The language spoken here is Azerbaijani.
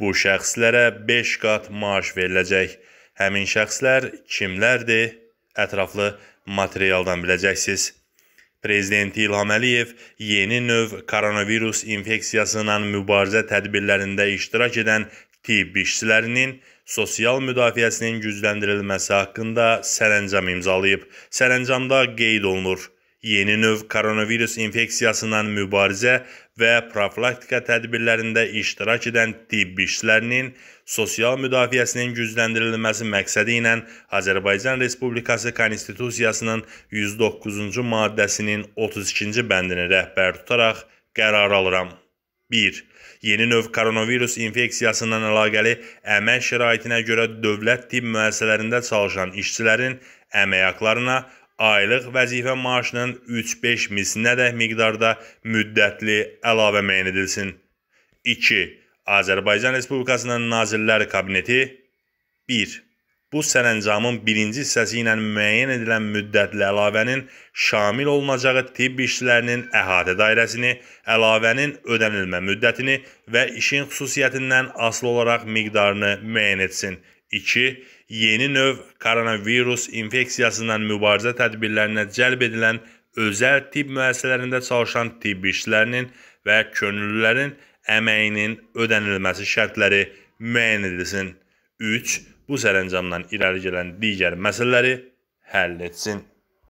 Bu şəxslərə 5 qat maaş veriləcək. Həmin şəxslər kimlərdir? Ətraflı materialdan biləcəksiniz. Prezident İlham Əliyev yeni növ koronavirus infeksiyası ilə mübarizə tədbirlərində iştirak edən tibb işçilərinin sosial müdafiəsinin gücləndirilməsi haqqında sərəncam imzalayıb. Sərəncamda qeyd olunur: Yeni növ koronavirus infeksiyasından mübarizə və profilaktika tədbirlərində iştirak edən tibb işçilərinin sosial müdafiəsinin gücləndirilməsi məqsədi ilə Azərbaycan Respublikası Konstitusiyasının 109-cu maddəsinin 32-ci bəndini rəhbər tutaraq qərar alıram. 1. Yeni növ koronavirus infeksiyasından əlaqəli əmək şəraitinə görə dövlət tibb müəssisələrində çalışan işçilərin əmək haqlarına aylıq vəzifə maaşının 3-5 mislinədək miqdarda müddətli əlavə müəyyən edilsin. 2. Azərbaycan Respublikasının Nazirlər Kabineti 1. Bu sərəncamın birinci hissəsi ilə müəyyən edilən müddətli əlavənin şamil olunacağı tibb işçilərinin əhatə dairəsini, əlavənin ödənilmə müddətini və işin xüsusiyyətindən asılı olaraq miqdarını müəyyən etsin. 2. Yeni növ koronavirus infeksiyasından mübarizə tədbirlərinə cəlb edilən özəl tibb müəssisələrində çalışan tibb işçilərinin və könüllülərin əməyinin ödənilməsi şərtləri müəyyən edilsin. 3. Bu sərəncamdan irəli gələn digər məsələləri həll etsin.